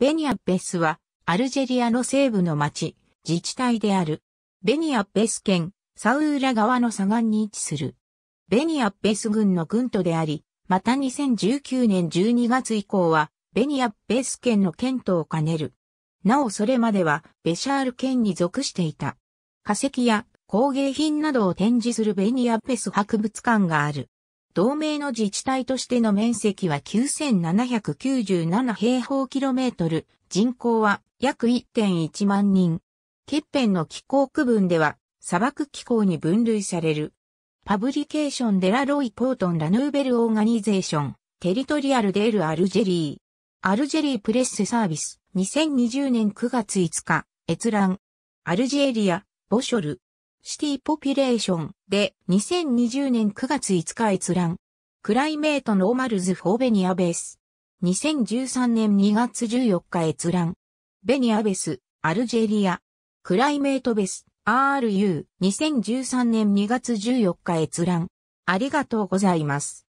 ベニアッベスは、アルジェリアの西部の町、自治体である。ベニアッベス県、サウーラ川の左岸に位置する。ベニアッベス軍の軍都であり、また2019年12月以降は、ベニアッベス県の県都を兼ねる。なおそれまでは、ベシャール県に属していた。化石や工芸品などを展示するベニアッベス博物館がある。同盟の自治体としての面積は9797平方キロメートル、人口は約1.1万人。欠片の気候区分では砂漠気候に分類される。パブリケーションデラロイポートンラヌーベルオーガニゼーション、テリトリアルデールアルジェリー。アルジェリープレスサービス、2020年9月5日、閲覧。アルジェリア、ボショル。シティポピュレーションで2020年9月5日閲覧。クライメートノーマルズ・フォーベニアベース。2013年2月14日閲覧。ベニアベス、アルジェリア。クライメートベス、RU。2013年2月14日閲覧。ありがとうございます。